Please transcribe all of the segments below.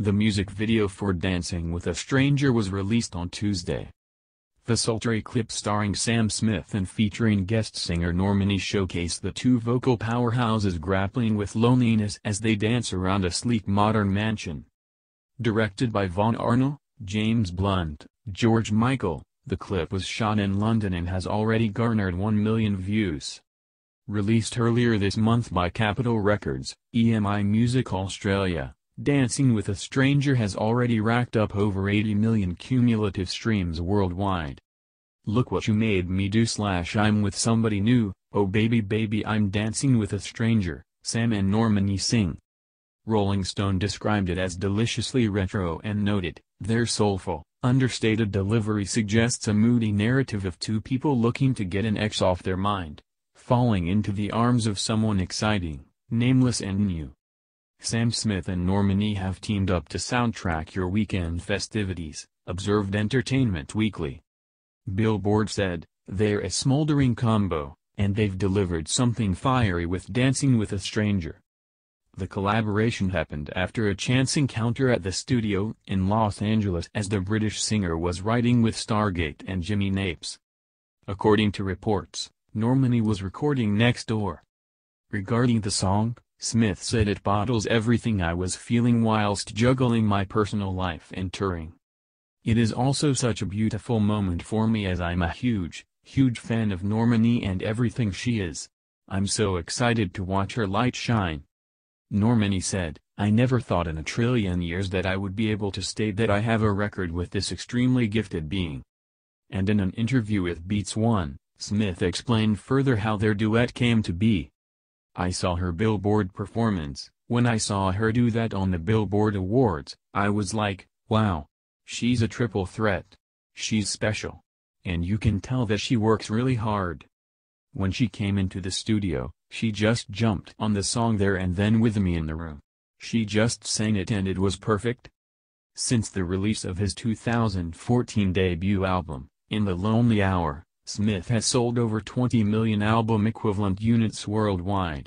The music video for Dancing with a Stranger was released on Tuesday. The sultry clip starring Sam Smith and featuring guest singer Normani showcased the two vocal powerhouses grappling with loneliness as they dance around a sleek modern mansion. Directed by Vaughn Arnold, James Blunt, George Michael, the clip was shot in London and has already garnered 1 million views. Released earlier this month by Capitol Records, EMI Music Australia Dancing with a Stranger has already racked up over 80 million cumulative streams worldwide. Look what you made me do slash I'm with somebody new, oh baby baby I'm dancing with a stranger, Sam and Normani sing. Rolling Stone described it as deliciously retro and noted, their soulful, understated delivery suggests a moody narrative of two people looking to get an ex off their mind, falling into the arms of someone exciting, nameless and new. Sam Smith and Norman E. have teamed up to soundtrack your weekend festivities, observed Entertainment Weekly. Billboard said, they're a smoldering combo, and they've delivered something fiery with Dancing with a Stranger. The collaboration happened after a chance encounter at the studio in Los Angeles as the British singer was writing with Stargate and Jimmy Napes. According to reports, Normani was recording next door. Regarding the song, Smith said it bottles everything I was feeling whilst juggling my personal life and touring. It is also such a beautiful moment for me as I'm a huge, huge fan of Normani and everything she is. I'm so excited to watch her light shine. Normani said, I never thought in a trillion years that I would be able to state that I have a record with this extremely gifted being. And in an interview with Beats One, Smith explained further how their duet came to be. I saw her Billboard performance. When I saw her do that on the Billboard Awards, I was like, wow. She's a triple threat. She's special. And you can tell that she works really hard. When she came into the studio, she just jumped on the song there and then with me in the room. She just sang it and it was perfect. Since the release of his 2014 debut album, In the Lonely Hour, Smith has sold over 20 million album-equivalent units worldwide.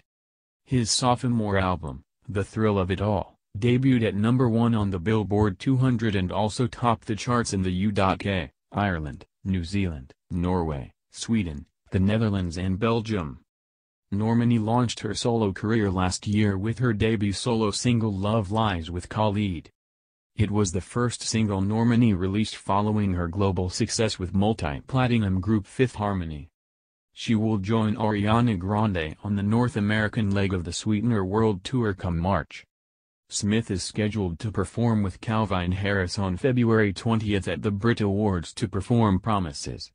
His sophomore album, The Thrill of It All, debuted at number 1 on the Billboard 200 and also topped the charts in the UK, Ireland, New Zealand, Norway, Sweden, the Netherlands and Belgium. Normani launched her solo career last year with her debut solo single Love Lies with Khalid. It was the first single Normani released following her global success with multi-platinum group Fifth Harmony. She will join Ariana Grande on the North American leg of the Sweetener World Tour come March. Smith is scheduled to perform with Calvin Harris on February 20 at the Brit Awards to perform Promises.